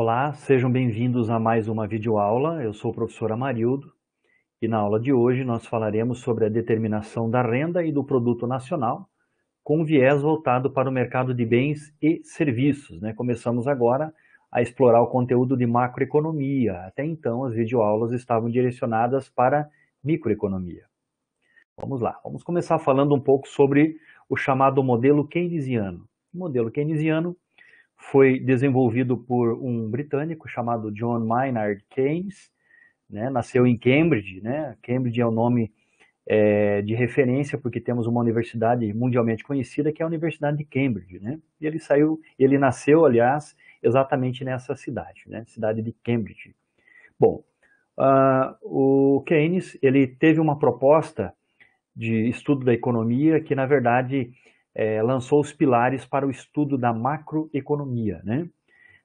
Olá, sejam bem-vindos a mais uma videoaula. Eu sou o professor Amarildo e na aula de hoje nós falaremos sobre a determinação da renda e do produto nacional com um viés voltado para o mercado de bens e serviços. Né? Começamos agora a explorar o conteúdo de macroeconomia. Até então as videoaulas estavam direcionadas para microeconomia. Vamos lá, vamos começar falando um pouco sobre o chamado modelo keynesiano. O modelo keynesiano foi desenvolvido por um britânico chamado John Maynard Keynes, né? nasceu em Cambridge, né? Cambridge é o nome é, de referência porque temos uma universidade mundialmente conhecida que é a Universidade de Cambridge, né? E ele saiu, ele nasceu, aliás, exatamente nessa cidade, né? Cidade de Cambridge. Bom, uh, o Keynes ele teve uma proposta de estudo da economia que na verdade é, lançou os pilares para o estudo da macroeconomia. Né?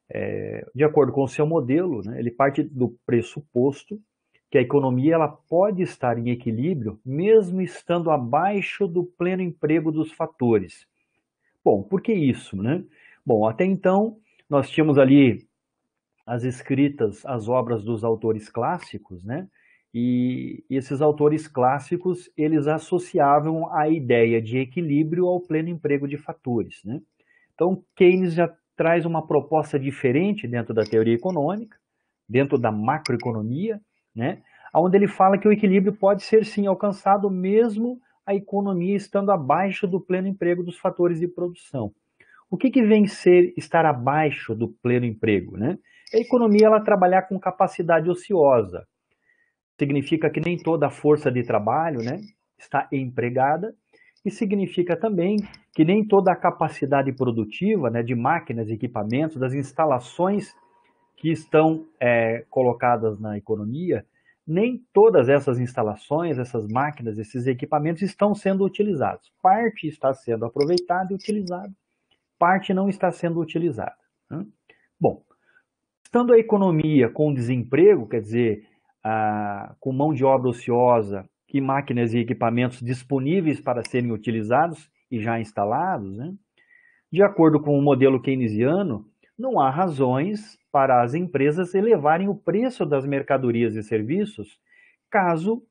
É, de acordo com o seu modelo, né, ele parte do pressuposto que a economia ela pode estar em equilíbrio mesmo estando abaixo do pleno emprego dos fatores. Bom, por que isso? Né? Bom, até então nós tínhamos ali as escritas, as obras dos autores clássicos, né? E esses autores clássicos, eles associavam a ideia de equilíbrio ao pleno emprego de fatores. Né? Então, Keynes já traz uma proposta diferente dentro da teoria econômica, dentro da macroeconomia, né? onde ele fala que o equilíbrio pode ser sim alcançado mesmo a economia estando abaixo do pleno emprego dos fatores de produção. O que, que vem ser estar abaixo do pleno emprego? Né? É a economia ela trabalhar com capacidade ociosa, significa que nem toda a força de trabalho né, está empregada, e significa também que nem toda a capacidade produtiva né, de máquinas, equipamentos, das instalações que estão é, colocadas na economia, nem todas essas instalações, essas máquinas, esses equipamentos estão sendo utilizados. Parte está sendo aproveitada e utilizada, parte não está sendo utilizada. Né? Bom, estando a economia com desemprego, quer dizer, com mão de obra ociosa e máquinas e equipamentos disponíveis para serem utilizados e já instalados, né? de acordo com o modelo keynesiano, não há razões para as empresas elevarem o preço das mercadorias e serviços caso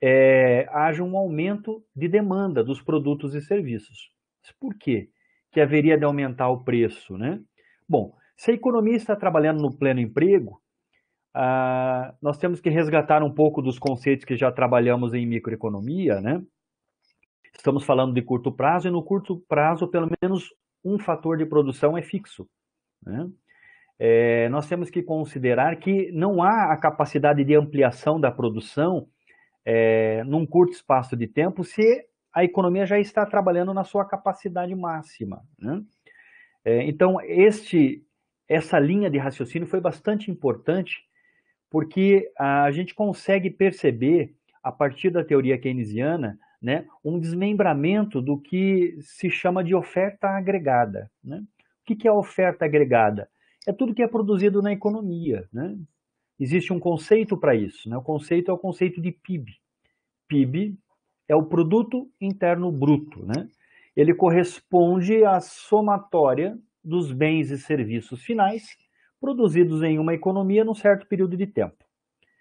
é, haja um aumento de demanda dos produtos e serviços. Por quê? que haveria de aumentar o preço, né? Bom, se a economia está trabalhando no pleno emprego, ah, nós temos que resgatar um pouco dos conceitos que já trabalhamos em microeconomia, né? Estamos falando de curto prazo, e no curto prazo, pelo menos um fator de produção é fixo. Né? É, nós temos que considerar que não há a capacidade de ampliação da produção é, num curto espaço de tempo se a economia já está trabalhando na sua capacidade máxima. Né? É, então, este, essa linha de raciocínio foi bastante importante porque a gente consegue perceber, a partir da teoria keynesiana, né, um desmembramento do que se chama de oferta agregada. Né? O que é oferta agregada? É tudo que é produzido na economia. Né? Existe um conceito para isso. Né? O conceito é o conceito de PIB. PIB é o Produto Interno Bruto. Né? Ele corresponde à somatória dos bens e serviços finais produzidos em uma economia num certo período de tempo.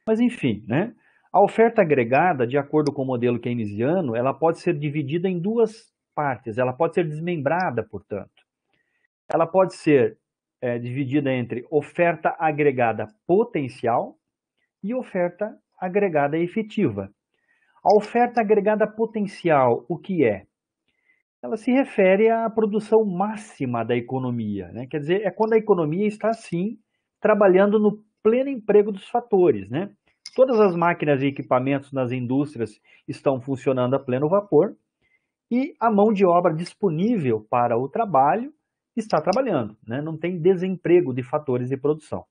Mas enfim, né? A oferta agregada, de acordo com o modelo keynesiano, ela pode ser dividida em duas partes, ela pode ser desmembrada, portanto. Ela pode ser é, dividida entre oferta agregada potencial e oferta agregada efetiva. A oferta agregada potencial, o que é? ela se refere à produção máxima da economia. Né? Quer dizer, é quando a economia está, sim, trabalhando no pleno emprego dos fatores. Né? Todas as máquinas e equipamentos nas indústrias estão funcionando a pleno vapor e a mão de obra disponível para o trabalho está trabalhando. Né? Não tem desemprego de fatores de produção.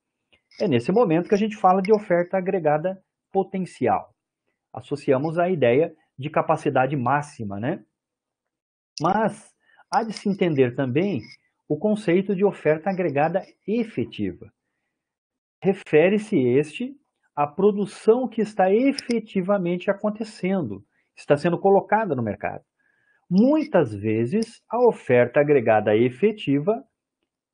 É nesse momento que a gente fala de oferta agregada potencial. Associamos a ideia de capacidade máxima, né? Mas há de se entender também o conceito de oferta agregada efetiva. Refere-se este à produção que está efetivamente acontecendo, está sendo colocada no mercado. Muitas vezes, a oferta agregada efetiva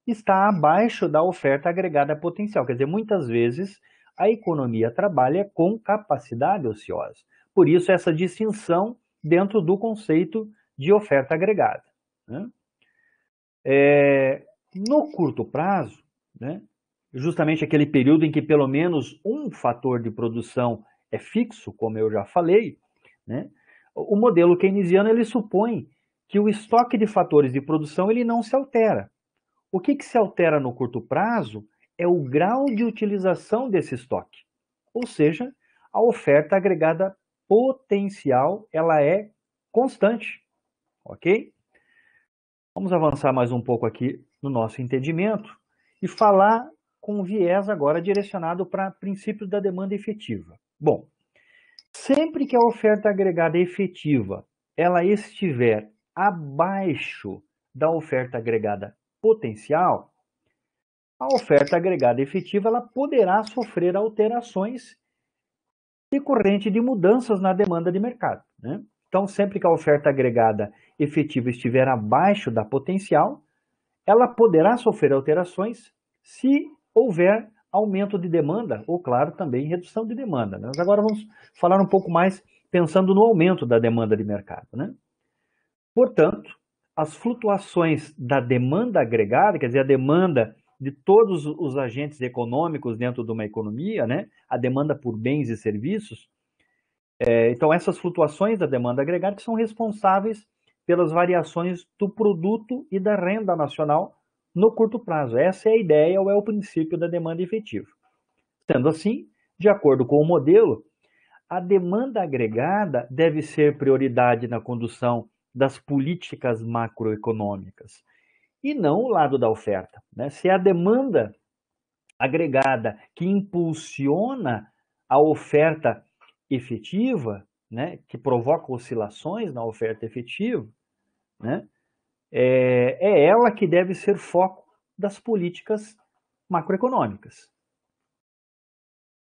está abaixo da oferta agregada potencial. Quer dizer, muitas vezes a economia trabalha com capacidade ociosa. Por isso, essa distinção dentro do conceito de oferta agregada. Né? É, no curto prazo, né, justamente aquele período em que pelo menos um fator de produção é fixo, como eu já falei, né, o modelo keynesiano ele supõe que o estoque de fatores de produção ele não se altera. O que, que se altera no curto prazo é o grau de utilização desse estoque, ou seja, a oferta agregada potencial ela é constante ok? Vamos avançar mais um pouco aqui no nosso entendimento e falar com viés agora direcionado para princípio da demanda efetiva. Bom, sempre que a oferta agregada efetiva ela estiver abaixo da oferta agregada potencial, a oferta agregada efetiva ela poderá sofrer alterações decorrente de mudanças na demanda de mercado. Né? Então, sempre que a oferta agregada efetiva estiver abaixo da potencial, ela poderá sofrer alterações se houver aumento de demanda ou, claro, também redução de demanda. Né? Mas agora vamos falar um pouco mais pensando no aumento da demanda de mercado. Né? Portanto, as flutuações da demanda agregada, quer dizer, a demanda de todos os agentes econômicos dentro de uma economia, né? a demanda por bens e serviços, é, então, essas flutuações da demanda agregada são responsáveis pelas variações do produto e da renda nacional no curto prazo. Essa é a ideia ou é o princípio da demanda efetiva. Sendo assim, de acordo com o modelo, a demanda agregada deve ser prioridade na condução das políticas macroeconômicas e não o lado da oferta. Né? Se é a demanda agregada que impulsiona a oferta efetiva, né, que provoca oscilações na oferta efetiva, né, é, é ela que deve ser foco das políticas macroeconômicas.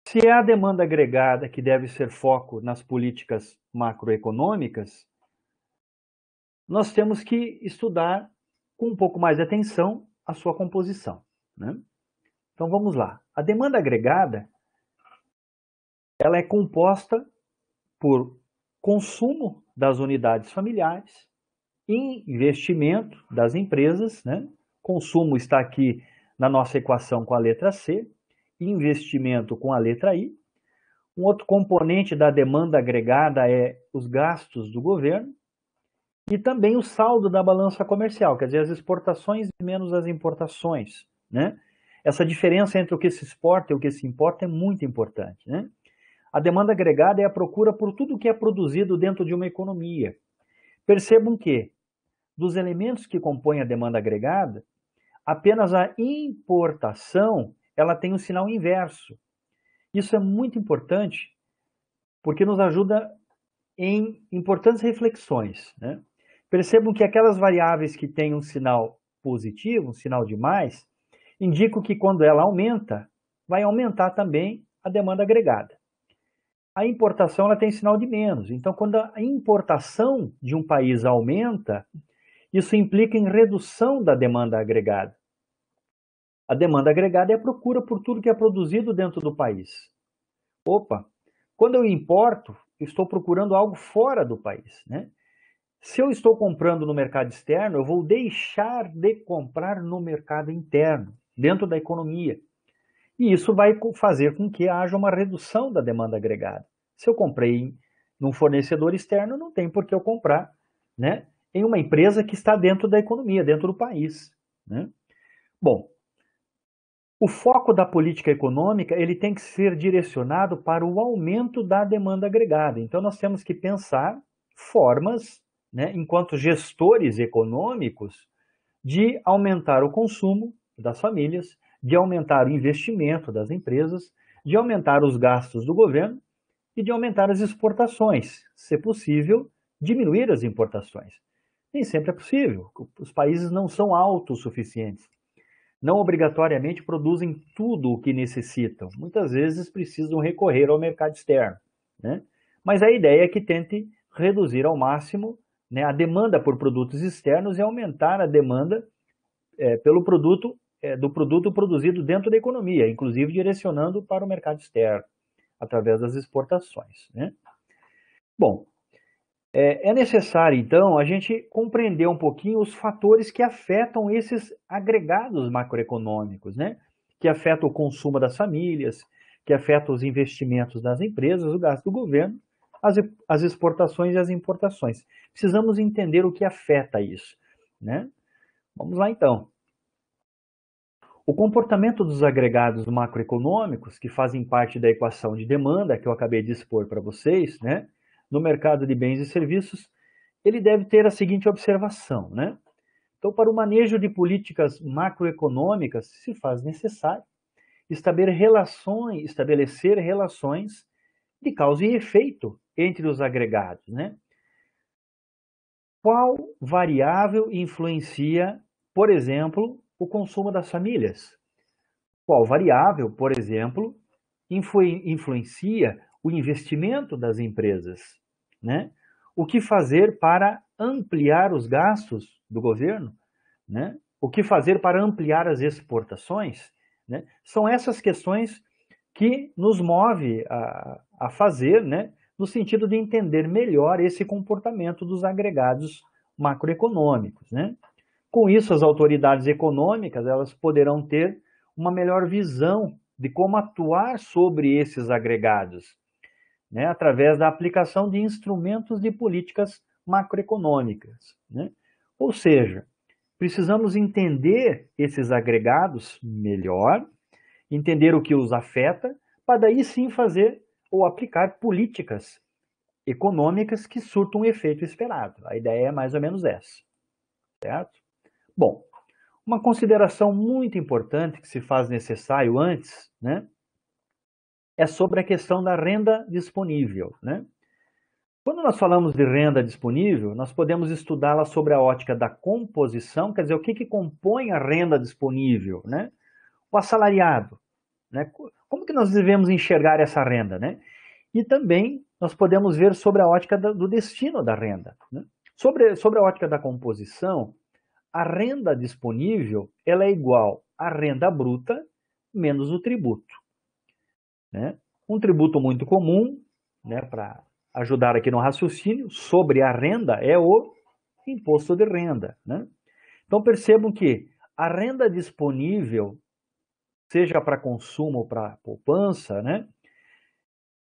Se é a demanda agregada que deve ser foco nas políticas macroeconômicas, nós temos que estudar com um pouco mais de atenção a sua composição. Né? Então vamos lá. A demanda agregada ela é composta por consumo das unidades familiares, investimento das empresas, né? consumo está aqui na nossa equação com a letra C, investimento com a letra I. Um outro componente da demanda agregada é os gastos do governo e também o saldo da balança comercial, quer dizer, as exportações menos as importações, né? Essa diferença entre o que se exporta e o que se importa é muito importante, né? A demanda agregada é a procura por tudo que é produzido dentro de uma economia. Percebam que, dos elementos que compõem a demanda agregada, apenas a importação ela tem um sinal inverso. Isso é muito importante porque nos ajuda em importantes reflexões. Né? Percebam que aquelas variáveis que têm um sinal positivo, um sinal de mais, indicam que quando ela aumenta, vai aumentar também a demanda agregada a importação ela tem sinal de menos. Então, quando a importação de um país aumenta, isso implica em redução da demanda agregada. A demanda agregada é a procura por tudo que é produzido dentro do país. Opa, quando eu importo, estou procurando algo fora do país, né? Se eu estou comprando no mercado externo, eu vou deixar de comprar no mercado interno, dentro da economia. E isso vai fazer com que haja uma redução da demanda agregada. Se eu comprei num fornecedor externo, não tem por que eu comprar né, em uma empresa que está dentro da economia, dentro do país. Né? Bom, o foco da política econômica ele tem que ser direcionado para o aumento da demanda agregada. Então nós temos que pensar formas, né, enquanto gestores econômicos, de aumentar o consumo das famílias, de aumentar o investimento das empresas, de aumentar os gastos do governo e de aumentar as exportações, se possível, diminuir as importações. Nem sempre é possível, os países não são autossuficientes. Não obrigatoriamente produzem tudo o que necessitam, muitas vezes precisam recorrer ao mercado externo. Né? Mas a ideia é que tente reduzir ao máximo né, a demanda por produtos externos e aumentar a demanda é, pelo produto é, do produto produzido dentro da economia, inclusive direcionando para o mercado externo, através das exportações. Né? Bom, é, é necessário, então, a gente compreender um pouquinho os fatores que afetam esses agregados macroeconômicos, né? que afetam o consumo das famílias, que afetam os investimentos das empresas, o gasto do governo, as, as exportações e as importações. Precisamos entender o que afeta isso. Né? Vamos lá, então. O comportamento dos agregados macroeconômicos, que fazem parte da equação de demanda que eu acabei de expor para vocês, né, no mercado de bens e serviços, ele deve ter a seguinte observação. Né? Então, para o manejo de políticas macroeconômicas, se faz necessário estabelecer relações, estabelecer relações de causa e efeito entre os agregados. Né? Qual variável influencia, por exemplo, o consumo das famílias. Qual variável, por exemplo, influ influencia o investimento das empresas? Né? O que fazer para ampliar os gastos do governo? Né? O que fazer para ampliar as exportações? Né? São essas questões que nos move a, a fazer, né? no sentido de entender melhor esse comportamento dos agregados macroeconômicos. Né? Com isso, as autoridades econômicas elas poderão ter uma melhor visão de como atuar sobre esses agregados, né, através da aplicação de instrumentos de políticas macroeconômicas. Né? Ou seja, precisamos entender esses agregados melhor, entender o que os afeta, para daí sim fazer ou aplicar políticas econômicas que surtam o efeito esperado. A ideia é mais ou menos essa, certo? Bom, uma consideração muito importante que se faz necessário antes, né, é sobre a questão da renda disponível, né? Quando nós falamos de renda disponível, nós podemos estudá-la sobre a ótica da composição, quer dizer, o que, que compõe a renda disponível, né? O assalariado, né? Como que nós devemos enxergar essa renda, né? E também nós podemos ver sobre a ótica do destino da renda. Né? Sobre, sobre a ótica da composição, a renda disponível ela é igual à renda bruta menos o tributo. Né? Um tributo muito comum, né, para ajudar aqui no raciocínio, sobre a renda é o imposto de renda. Né? Então percebam que a renda disponível, seja para consumo ou para poupança, né,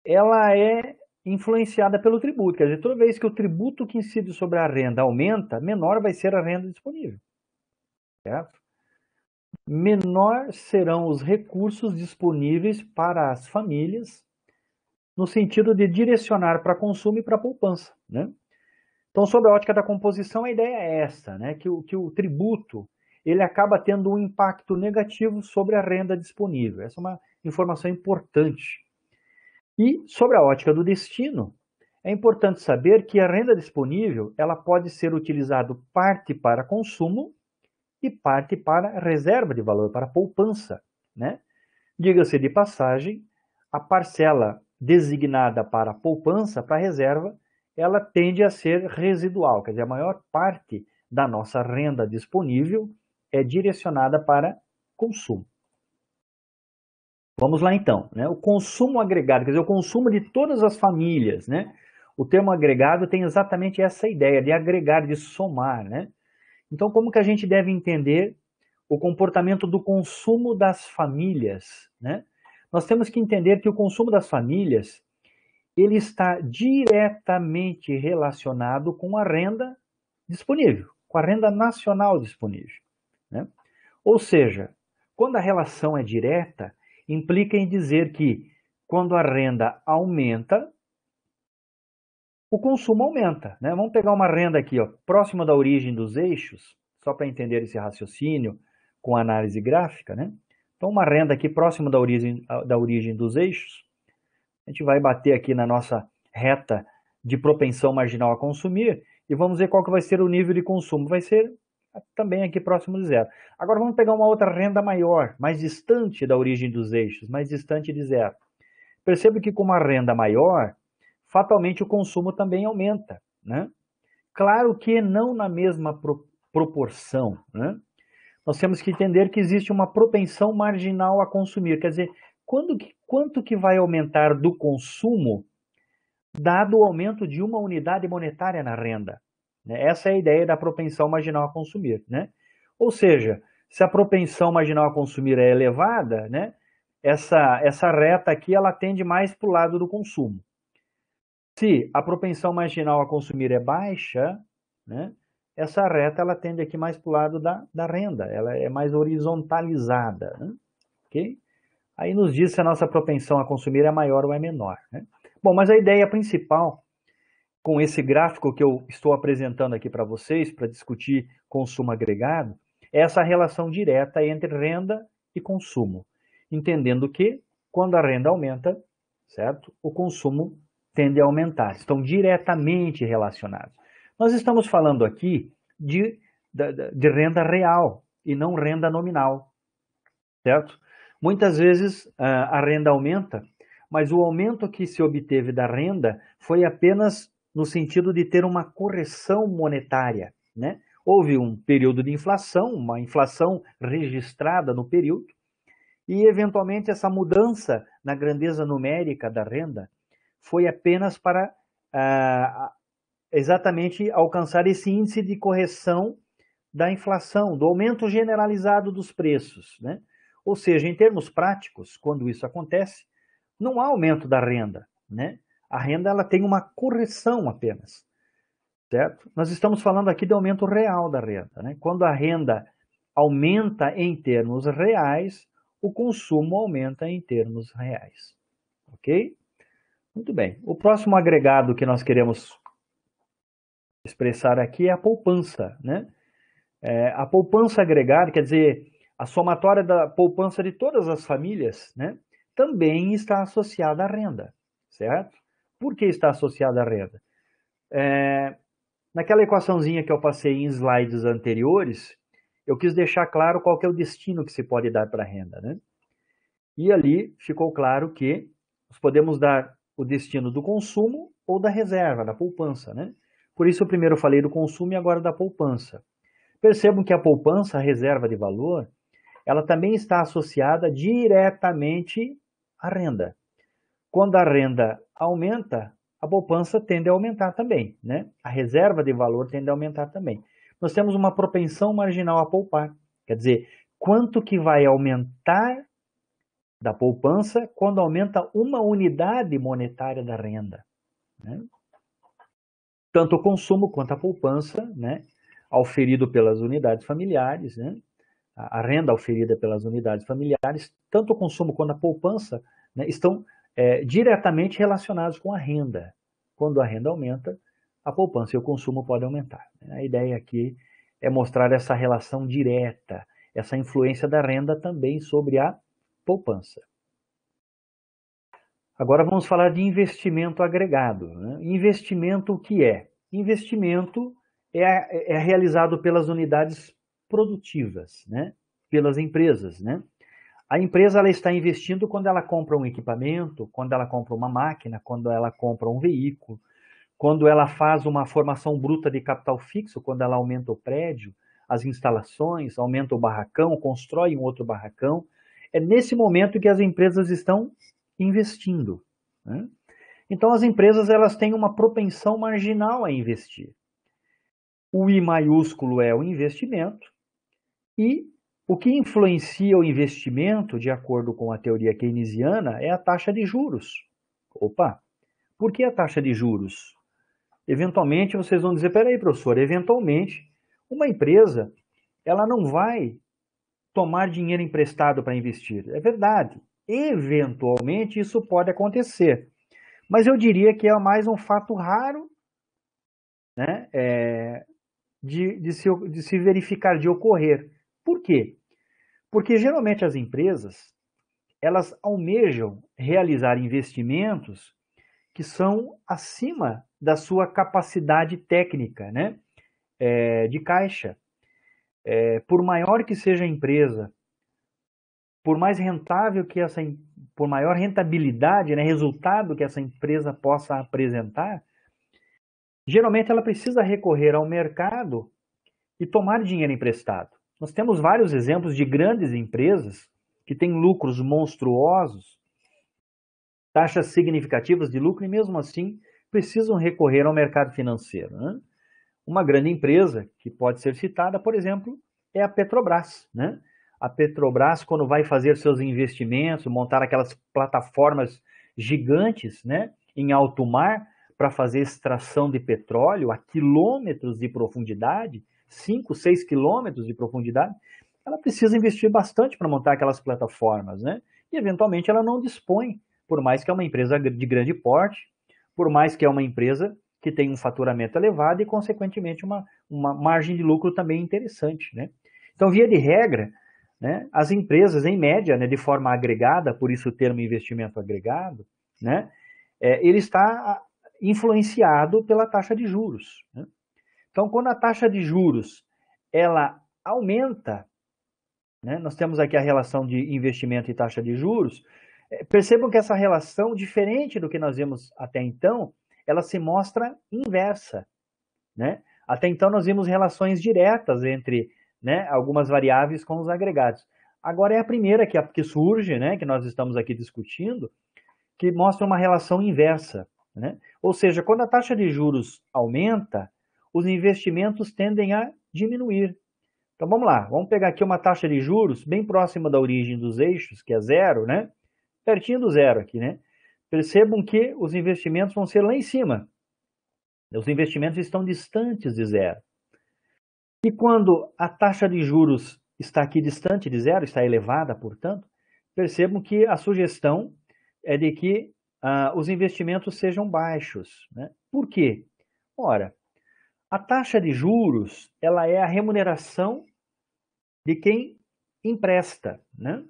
ela é influenciada pelo tributo. Quer dizer, toda vez que o tributo que incide sobre a renda aumenta, menor vai ser a renda disponível. Certo? Menor serão os recursos disponíveis para as famílias, no sentido de direcionar para consumo e para poupança. Né? Então, sob a ótica da composição, a ideia é essa, né? que, o, que o tributo ele acaba tendo um impacto negativo sobre a renda disponível. Essa é uma informação importante e sobre a ótica do destino, é importante saber que a renda disponível ela pode ser utilizada parte para consumo e parte para reserva de valor, para poupança. Né? Diga-se de passagem, a parcela designada para poupança, para reserva, ela tende a ser residual, quer dizer, a maior parte da nossa renda disponível é direcionada para consumo. Vamos lá então, né? O consumo agregado, quer dizer, o consumo de todas as famílias, né? O termo agregado tem exatamente essa ideia de agregar, de somar, né? Então, como que a gente deve entender o comportamento do consumo das famílias, né? Nós temos que entender que o consumo das famílias ele está diretamente relacionado com a renda disponível, com a renda nacional disponível, né? Ou seja, quando a relação é direta, implica em dizer que, quando a renda aumenta, o consumo aumenta. Né? Vamos pegar uma renda aqui, ó, próxima da origem dos eixos, só para entender esse raciocínio com análise gráfica. Né? Então, uma renda aqui próxima da origem, da origem dos eixos, a gente vai bater aqui na nossa reta de propensão marginal a consumir e vamos ver qual que vai ser o nível de consumo. Vai ser também aqui próximo de zero. Agora vamos pegar uma outra renda maior, mais distante da origem dos eixos, mais distante de zero. Perceba que com uma renda maior, fatalmente o consumo também aumenta. Né? Claro que não na mesma pro proporção. Né? Nós temos que entender que existe uma propensão marginal a consumir. Quer dizer, quando que, quanto que vai aumentar do consumo dado o aumento de uma unidade monetária na renda? Né? Essa é a ideia da propensão marginal a consumir. Né? Ou seja, se a propensão marginal a consumir é elevada, né, essa, essa reta aqui ela tende mais para o lado do consumo. Se a propensão marginal a consumir é baixa, né, essa reta ela tende aqui mais para o lado da, da renda, ela é mais horizontalizada. Né? Okay? Aí nos diz se a nossa propensão a consumir é maior ou é menor. Né? Bom, mas a ideia principal com esse gráfico que eu estou apresentando aqui para vocês, para discutir consumo agregado, é essa relação direta entre renda e consumo. Entendendo que, quando a renda aumenta, certo? o consumo tende a aumentar. Estão diretamente relacionados. Nós estamos falando aqui de, de, de renda real e não renda nominal, certo? Muitas vezes ah, a renda aumenta, mas o aumento que se obteve da renda foi apenas no sentido de ter uma correção monetária. Né? Houve um período de inflação, uma inflação registrada no período, e eventualmente essa mudança na grandeza numérica da renda foi apenas para ah, exatamente alcançar esse índice de correção da inflação, do aumento generalizado dos preços. Né? Ou seja, em termos práticos, quando isso acontece, não há aumento da renda. Né? A renda ela tem uma correção apenas, certo? Nós estamos falando aqui de aumento real da renda. Né? Quando a renda aumenta em termos reais, o consumo aumenta em termos reais, ok? Muito bem. O próximo agregado que nós queremos expressar aqui é a poupança, né? É, a poupança agregada, quer dizer, a somatória da poupança de todas as famílias, né? Também está associada à renda, certo? Por que está associada à renda? É, naquela equaçãozinha que eu passei em slides anteriores, eu quis deixar claro qual é o destino que se pode dar para a renda. Né? E ali ficou claro que nós podemos dar o destino do consumo ou da reserva, da poupança. Né? Por isso eu primeiro falei do consumo e agora da poupança. Percebam que a poupança, a reserva de valor, ela também está associada diretamente à renda. Quando a renda aumenta, a poupança tende a aumentar também, né? A reserva de valor tende a aumentar também. Nós temos uma propensão marginal a poupar, quer dizer, quanto que vai aumentar da poupança quando aumenta uma unidade monetária da renda, né? Tanto o consumo quanto a poupança, né? Auferido pelas unidades familiares, né? a renda oferida pelas unidades familiares, tanto o consumo quanto a poupança, né, estão é, diretamente relacionados com a renda. Quando a renda aumenta, a poupança e o consumo podem aumentar. A ideia aqui é mostrar essa relação direta, essa influência da renda também sobre a poupança. Agora vamos falar de investimento agregado. Né? Investimento o que é? Investimento é, é realizado pelas unidades produtivas, né? pelas empresas. Né? A empresa ela está investindo quando ela compra um equipamento, quando ela compra uma máquina, quando ela compra um veículo, quando ela faz uma formação bruta de capital fixo, quando ela aumenta o prédio, as instalações, aumenta o barracão, constrói um outro barracão. É nesse momento que as empresas estão investindo. Né? Então as empresas elas têm uma propensão marginal a investir. O I maiúsculo é o investimento e o que influencia o investimento, de acordo com a teoria keynesiana, é a taxa de juros. Opa! Por que a taxa de juros? Eventualmente vocês vão dizer, peraí, professor, eventualmente uma empresa ela não vai tomar dinheiro emprestado para investir. É verdade. Eventualmente isso pode acontecer. Mas eu diria que é mais um fato raro né, é, de, de, se, de se verificar, de ocorrer. Por quê? Porque geralmente as empresas, elas almejam realizar investimentos que são acima da sua capacidade técnica, né? É, de caixa. É, por maior que seja a empresa, por mais rentável que essa, por maior rentabilidade, né, resultado que essa empresa possa apresentar, geralmente ela precisa recorrer ao mercado e tomar dinheiro emprestado. Nós temos vários exemplos de grandes empresas que têm lucros monstruosos, taxas significativas de lucro e mesmo assim precisam recorrer ao mercado financeiro. Né? Uma grande empresa que pode ser citada, por exemplo, é a Petrobras. Né? A Petrobras, quando vai fazer seus investimentos, montar aquelas plataformas gigantes né, em alto mar para fazer extração de petróleo a quilômetros de profundidade, 5, 6 quilômetros de profundidade, ela precisa investir bastante para montar aquelas plataformas, né? E eventualmente ela não dispõe, por mais que é uma empresa de grande porte, por mais que é uma empresa que tem um faturamento elevado e, consequentemente, uma, uma margem de lucro também interessante, né? Então, via de regra, né, as empresas, em média, né, de forma agregada, por isso o termo investimento agregado, né, é, ele está ah, influenciado pela taxa de juros. Né? Então, quando a taxa de juros ela aumenta, né, nós temos aqui a relação de investimento e taxa de juros. É, percebam que essa relação, diferente do que nós vimos até então, ela se mostra inversa. Né? Até então, nós vimos relações diretas entre né, algumas variáveis com os agregados. Agora é a primeira que, que surge, né, que nós estamos aqui discutindo, que mostra uma relação inversa. Né? Ou seja, quando a taxa de juros aumenta, os investimentos tendem a diminuir. Então vamos lá, vamos pegar aqui uma taxa de juros bem próxima da origem dos eixos, que é zero, né? Pertinho do zero aqui, né? Percebam que os investimentos vão ser lá em cima. Os investimentos estão distantes de zero. E quando a taxa de juros está aqui distante de zero, está elevada, portanto, percebam que a sugestão é de que ah, os investimentos sejam baixos. Né? Por quê? Ora, a taxa de juros ela é a remuneração de quem empresta. Né?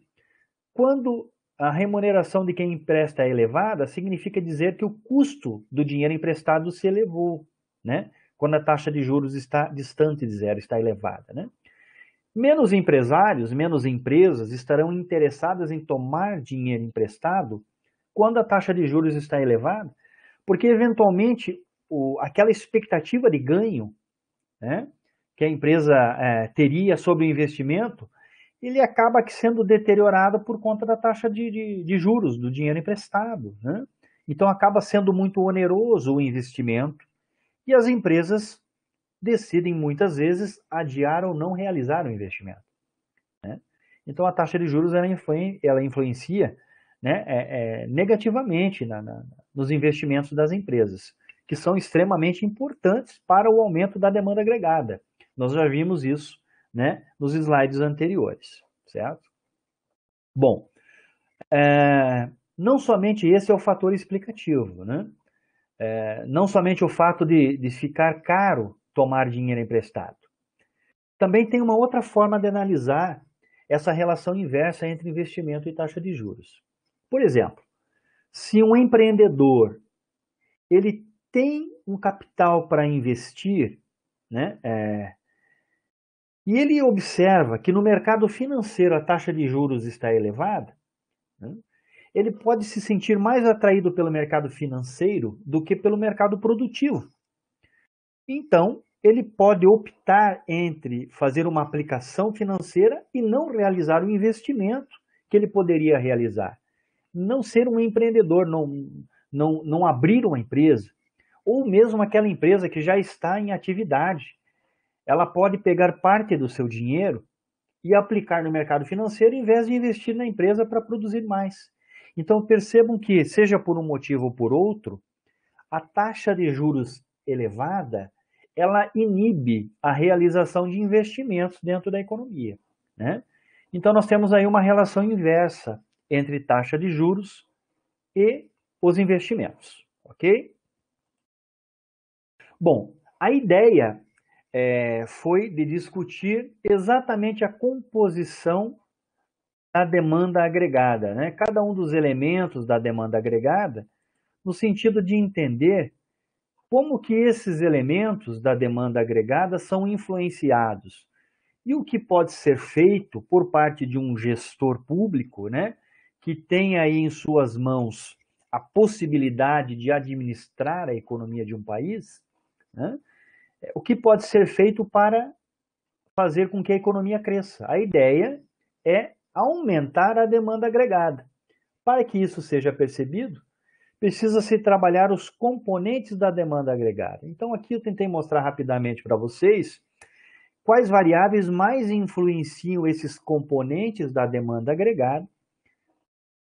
Quando a remuneração de quem empresta é elevada, significa dizer que o custo do dinheiro emprestado se elevou, né? quando a taxa de juros está distante de zero, está elevada. Né? Menos empresários, menos empresas estarão interessadas em tomar dinheiro emprestado quando a taxa de juros está elevada, porque eventualmente o, aquela expectativa de ganho né, que a empresa é, teria sobre o investimento, ele acaba sendo deteriorado por conta da taxa de, de, de juros do dinheiro emprestado. Né? Então acaba sendo muito oneroso o investimento e as empresas decidem muitas vezes adiar ou não realizar o investimento. Né? Então a taxa de juros ela, influencia, ela influencia né, é, é, negativamente na, na, nos investimentos das empresas que são extremamente importantes para o aumento da demanda agregada. Nós já vimos isso né, nos slides anteriores, certo? Bom, é, não somente esse é o fator explicativo, né? É, não somente o fato de, de ficar caro tomar dinheiro emprestado. Também tem uma outra forma de analisar essa relação inversa entre investimento e taxa de juros. Por exemplo, se um empreendedor ele tem um capital para investir, né? É, e ele observa que no mercado financeiro a taxa de juros está elevada, né? ele pode se sentir mais atraído pelo mercado financeiro do que pelo mercado produtivo. Então, ele pode optar entre fazer uma aplicação financeira e não realizar o investimento que ele poderia realizar. Não ser um empreendedor, não, não, não abrir uma empresa, ou mesmo aquela empresa que já está em atividade. Ela pode pegar parte do seu dinheiro e aplicar no mercado financeiro em vez de investir na empresa para produzir mais. Então percebam que, seja por um motivo ou por outro, a taxa de juros elevada ela inibe a realização de investimentos dentro da economia. Né? Então nós temos aí uma relação inversa entre taxa de juros e os investimentos, ok? Bom, a ideia é, foi de discutir exatamente a composição da demanda agregada, né? cada um dos elementos da demanda agregada, no sentido de entender como que esses elementos da demanda agregada são influenciados e o que pode ser feito por parte de um gestor público, né, que tem aí em suas mãos a possibilidade de administrar a economia de um país, né? É, o que pode ser feito para fazer com que a economia cresça? A ideia é aumentar a demanda agregada. Para que isso seja percebido, precisa-se trabalhar os componentes da demanda agregada. Então, aqui eu tentei mostrar rapidamente para vocês quais variáveis mais influenciam esses componentes da demanda agregada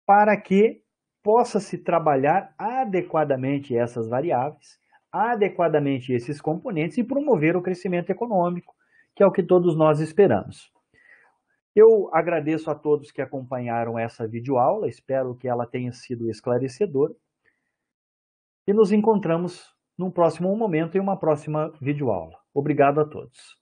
para que possa se trabalhar adequadamente essas variáveis adequadamente esses componentes e promover o crescimento econômico, que é o que todos nós esperamos. Eu agradeço a todos que acompanharam essa videoaula, espero que ela tenha sido esclarecedora. E nos encontramos num próximo momento em uma próxima videoaula. Obrigado a todos.